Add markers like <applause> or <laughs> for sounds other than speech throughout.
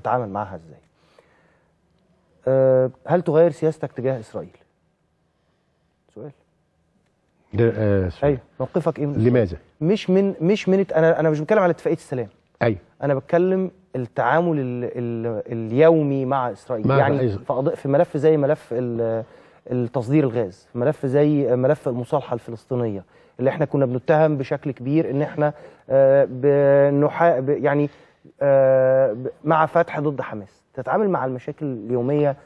تتعامل معها ازاي آه، هل تغير سياستك تجاه اسرائيل سؤال ده آه، سؤال. ايوه موقفك ايه لماذا مش من مش من انا انا مش بتكلم على اتفاقيه السلام ايوه انا بتكلم التعامل الـ الـ اليومي مع اسرائيل مع يعني في, في ملف زي ملف التصدير الغاز ملف زي ملف المصالحه الفلسطينيه اللي احنا كنا بنتهم بشكل كبير ان احنا آه، بنحا يعني آه، مع فتح ضد حماس تتعامل مع المشاكل اليوميه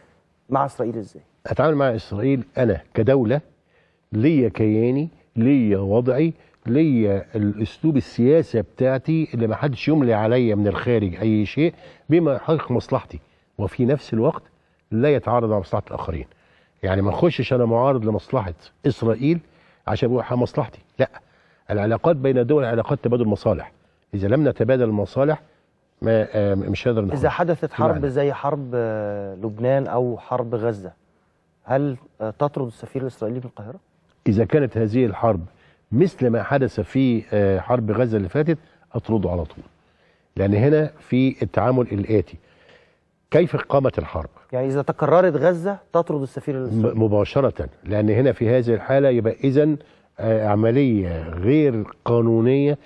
مع اسرائيل ازاي اتعامل مع اسرائيل انا كدوله ليا كياني ليا وضعي ليا الاسلوب السياسه بتاعتي اللي ما حدش يملي عليا من الخارج اي شيء بما يحقق مصلحتي وفي نفس الوقت لا يتعارض مع مصلحه الاخرين يعني ما اخشش انا معارض لمصلحه اسرائيل عشان بقول مصلحتي لا العلاقات بين الدول علاقات تبادل مصالح اذا لم نتبادل المصالح ما آه، مش قادر اذا حدثت حرب زي حرب آه، لبنان او حرب غزه هل آه، تطرد السفير الاسرائيلي من القاهره؟ اذا كانت هذه الحرب مثل ما حدث في حرب غزه اللي فاتت اطرده على طول. لان هنا في التعامل الاتي كيف قامت الحرب؟ يعني اذا تكررت غزه تطرد السفير الاسرائيلي مباشره لان هنا في هذه الحاله يبقى اذا عمليه غير قانونيه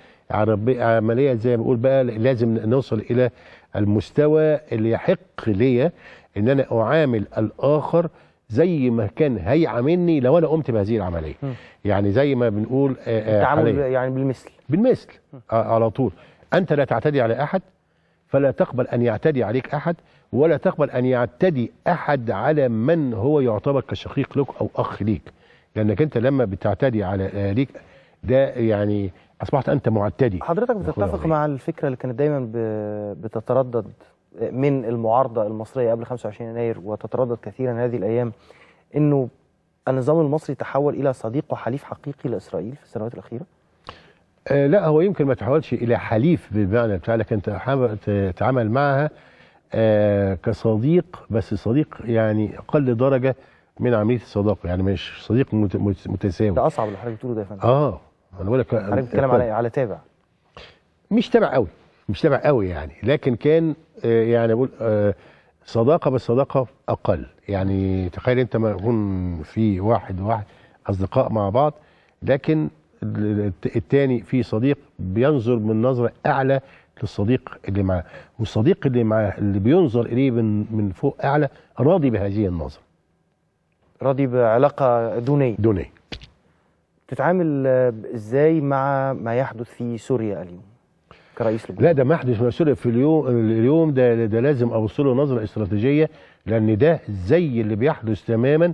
عمليه زي ما بقول بقى لازم نوصل الى المستوى اللي يحق ليا ان انا اعامل الاخر زي ما كان هيعاملني لو انا قمت بهذه العمليه م. يعني زي ما بنقول آه، آه، التعامل يعني بالمثل بالمثل آه، على طول انت لا تعتدي على احد فلا تقبل ان يعتدي عليك احد ولا تقبل ان يعتدي احد على من هو يعتبر كشقيق لك او اخ ليك لانك انت لما بتعتدي على ليك ده يعني اصبحت انت معتدي حضرتك بتتفق مع الفكره اللي كانت دايما بتتردد من المعارضه المصريه قبل 25 يناير وتتردد كثيرا هذه الايام انه النظام المصري تحول الى صديق وحليف حقيقي لاسرائيل في السنوات الاخيره؟ آه لا هو يمكن ما تحولش الى حليف بمعنى بتاع لكن تتعامل معها آه كصديق بس صديق يعني اقل درجه من عمليه الصداقه يعني مش صديق متساوي ده اصعب اللي حضرتك بتقوله ده يا فندم اه انا بقول لك حضرتك بتتكلم على إيه؟ على تابع مش تابع قوي مش تابع قوي يعني لكن كان آه، يعني بقول آه، صداقه بس صداقه اقل يعني تخيل انت ما يكون في واحد وواحد اصدقاء مع بعض لكن التاني في صديق بينظر من نظره اعلى للصديق اللي معاه والصديق اللي معاه اللي بينظر اليه من من فوق اعلى راضي بهذه النظره راضي بعلاقه دونيه دونيه تتعامل آه، ازاي مع ما يحدث في سوريا اليوم كرئيس لا ده ما يحدث في سوريا في اليوم اليوم ده ده لازم ابص له نظره استراتيجيه لان ده زي اللي بيحدث تماما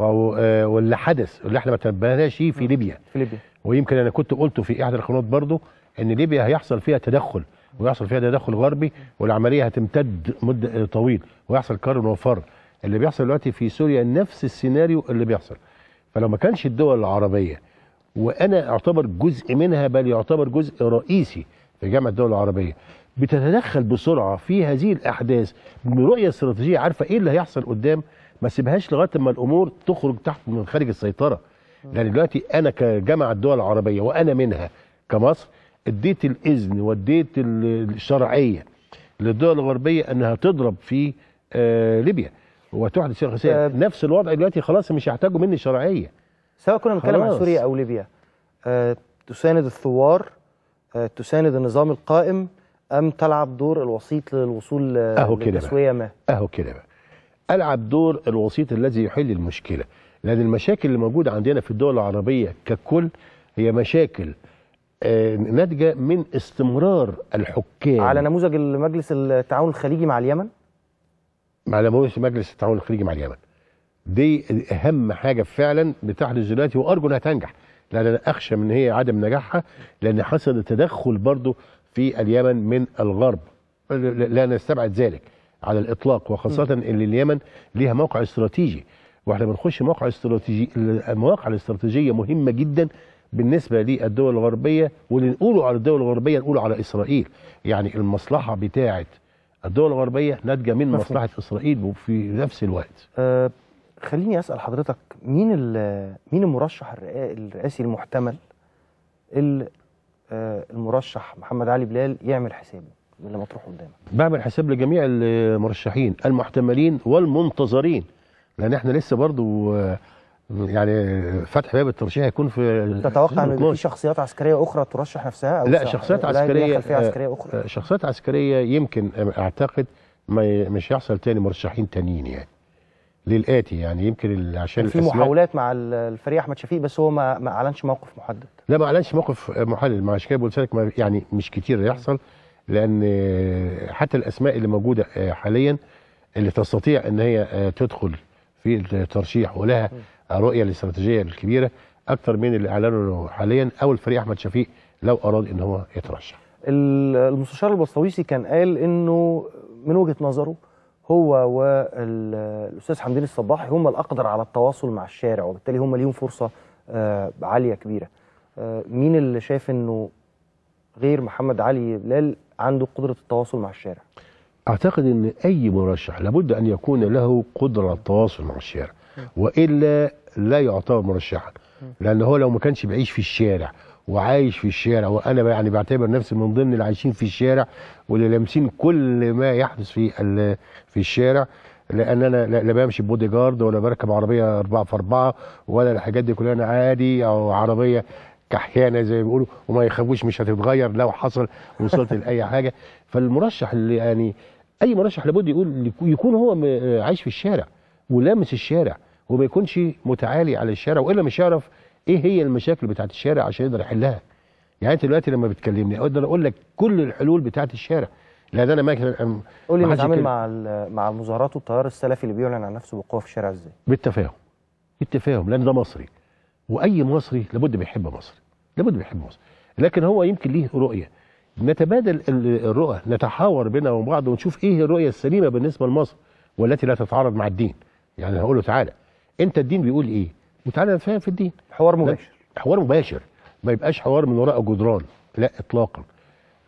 آه، واللي حدث اللي احنا ما تنبهناش فيه في ليبيا في ليبيا ويمكن انا كنت قلته في احدى القنوات برضو ان ليبيا هيحصل فيها تدخل ويحصل فيها تدخل غربي والعمليه هتمتد مده طويل ويحصل كرر وفر اللي بيحصل دلوقتي في سوريا نفس السيناريو اللي بيحصل فلو ما كانش الدول العربية وأنا أعتبر جزء منها بل يعتبر جزء رئيسي في جامعة الدول العربية بتتدخل بسرعة في هذه الأحداث برؤية استراتيجية عارفة إيه اللي هيحصل قدام ما سيبهاش لغاية ما الأمور تخرج تحت من خارج السيطرة لأن دلوقتي أنا كجامعة الدول العربية وأنا منها كمصر اديت الإذن واديت الشرعية للدول الغربية أنها تضرب في آه، ليبيا وتحدث شرخصيه ف... طيب. نفس الوضع دلوقتي خلاص مش هيحتاجوا مني شرعيه سواء كنا بنتكلم عن سوريا او ليبيا أه تساند الثوار أه تساند النظام القائم ام تلعب دور الوسيط للوصول لتسويه ما اهو كده بقى العب دور الوسيط الذي يحل المشكله لان المشاكل اللي موجوده عندنا في الدول العربيه ككل هي مشاكل آه، ناتجه من استمرار الحكام على نموذج المجلس التعاون الخليجي مع اليمن مع نموذج مجلس التعاون الخليجي مع اليمن دي اهم حاجه فعلا بتحدث دلوقتي وارجو انها تنجح لان انا اخشى من هي عدم نجاحها لان حصل تدخل برضه في اليمن من الغرب لا نستبعد ذلك على الاطلاق وخاصه ان اليمن ليها موقع استراتيجي واحنا بنخش موقع استراتيجي المواقع الاستراتيجيه مهمه جدا بالنسبه للدول الغربيه واللي نقوله على الدول الغربيه نقوله على اسرائيل يعني المصلحه بتاعه الدول الغربية ناتجة من مفهوم. مصلحة إسرائيل وفي نفس الوقت أه خليني أسأل حضرتك مين مين المرشح الرئاسي المحتمل اللي أه، المرشح محمد علي بلال يعمل حسابه من اللي مطروح قدامه بعمل حساب لجميع المرشحين المحتملين والمنتظرين لأن احنا لسه برضو أه، يعني فتح باب الترشيح هيكون في تتوقع ان في شخصيات عسكريه اخرى ترشح نفسها أو لا شخصيات عسكريه عسكريه اخرى آه، آه، شخصيات عسكريه يمكن اعتقد ما مش هيحصل تاني مرشحين تانيين يعني للاتي يعني يمكن عشان في محاولات مع الفريق احمد شفيق بس هو ما, ما اعلنش موقف محدد لا ما اعلنش موقف محدد ما عشان كده لك يعني مش كتير يحصل لان حتى الاسماء اللي موجوده آه، حاليا اللي تستطيع ان هي تدخل في الترشيح ولها الرؤيه الاستراتيجيه الكبيره اكثر من اللي اعلنه حاليا او الفريق احمد شفيق لو اراد ان هو يترشح. المستشار البسطويسي كان قال انه من وجهه نظره هو والاستاذ حمدين الصباحي هم الاقدر على التواصل مع الشارع وبالتالي هم ليهم فرصه آه، عاليه كبيره. آه، مين اللي شايف انه غير محمد علي بلال عنده قدره التواصل مع الشارع؟ اعتقد ان اي مرشح لابد ان يكون له قدره تواصل مع الشارع والا لا يعتبر مرشحا لان هو لو ما كانش بيعيش في الشارع وعايش في الشارع وانا يعني بعتبر نفسي من ضمن اللي عايشين في الشارع واللي لامسين كل ما يحدث في في الشارع لان انا لا بمشي بودي جارد ولا بركب عربيه 4 في 4 ولا الحاجات دي كلها انا عادي او عربيه كحيانه زي ما بيقولوا وما يخافوش مش هتتغير لو حصل وصلت لاي <laughs> حاجه فالمرشح اللي يعني اي مرشح لابد يقول يكون هو عايش في الشارع ولامس الشارع وما يكونش متعالي على الشارع والا مش هيعرف ايه هي المشاكل بتاعت الشارع عشان يقدر يحلها يعني انت دلوقتي لما بتكلمني اقدر اقول لك كل الحلول بتاعت الشارع لا ده انا ما قول لي بتتعامل مع مع المظاهرات والتيار السلفي اللي بيعلن عن نفسه بقوه في الشارع ازاي بالتفاهم بالتفاهم لان ده مصري واي مصري لابد بيحب مصر لابد بيحب مصر لكن هو يمكن ليه رؤيه نتبادل الرؤى نتحاور بينا وبعض ونشوف ايه الرؤيه السليمه بالنسبه لمصر والتي لا تتعارض مع الدين يعني هقول له تعالى انت الدين بيقول ايه وتعالى نتفاهم في الدين حوار مباشر حوار مباشر ما يبقاش حوار من وراء جدران لا اطلاقا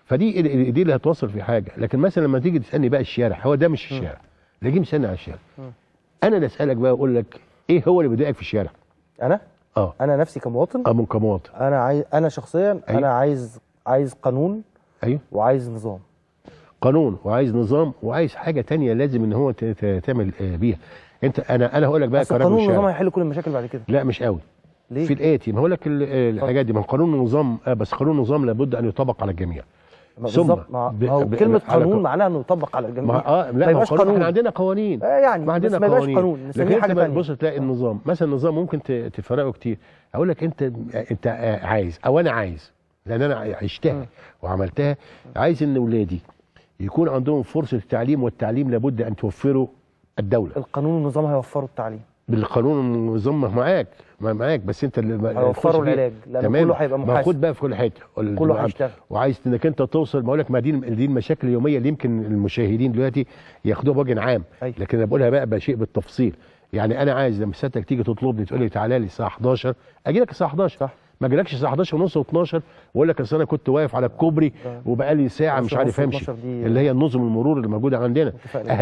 فدي دي اللي هتوصل في حاجه لكن مثلا لما تيجي تسالني بقى الشارع هو ده مش الشارع لا جه مسالني على الشارع انا اللي اسالك بقى اقول لك ايه هو اللي بيضايقك في الشارع انا اه انا نفسي كمواطن اه من كمواطن انا عايز انا شخصيا أيوه؟ انا عايز عايز قانون ايوه وعايز نظام قانون وعايز نظام وعايز حاجه تانية لازم ان هو تعمل آه، بيها انت انا انا هقول لك بقى قرار قانون النظام هيحل كل المشاكل بعد كده لا مش قوي ليه؟ في الاتي ما هقول لك الحاجات دي ما قانون النظام آه بس قانون النظام لابد ان يطبق على الجميع ثم كلمه قانون معناها انه يطبق على الجميع ما اه لا طيب، ما قانون احنا عندنا قوانين آه يعني ما عندنا بس قوانين قانون لكن انت تبص تلاقي النظام مثلا النظام ممكن تفرقه كتير اقول لك انت انت آه، عايز او انا عايز لان انا عشتها وعملتها عايز ان اولادي يكون عندهم فرصه التعليم والتعليم لابد ان توفره الدوله القانون والنظام هيوفروا التعليم بالقانون والنظام معاك معاك بس انت اللي هيوفروا العلاج لان تمام. كله هيبقى محاسب خد بقى في كل حته كله هيشتغل وعايز انك انت توصل بقول لك ما دي دي المشاكل اليوميه اللي يمكن المشاهدين دلوقتي ياخدوها بوجه عام أي. أيوة. لكن انا بقولها بقى بشيء بالتفصيل يعني انا عايز لما سيادتك تيجي تطلبني تقول لي تعالى لي الساعه 11 اجي لك الساعه 11 صح ما جالكش الساعه 11 ونص و12 واقول لك اصل انا كنت واقف على الكوبري آه. وبقالي ساعه مش عارف امشي اللي هي النظم المرور اللي موجوده عندنا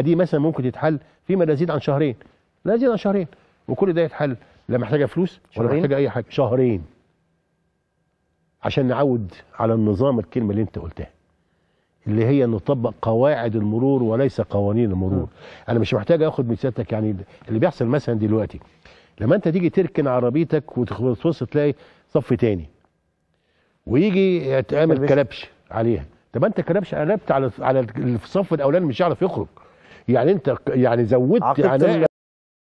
دي مثلا ممكن تتحل فيما لا يزيد عن شهرين لا يزيد عن شهرين وكل ده يتحل لا محتاجه فلوس ولا محتاجه اي حاجه شهرين عشان نعود على النظام الكلمه اللي انت قلتها اللي هي نطبق قواعد المرور وليس قوانين المرور انا مش محتاج اخد من سيادتك يعني اللي بيحصل مثلا دلوقتي لما انت تيجي تركن عربيتك وتبص تلاقي صف تاني ويجي يتعمل كلبش عليها طب انت كلبش قلبت على على الصف الاولاني مش هيعرف يخرج يعني انت يعني زودت عناء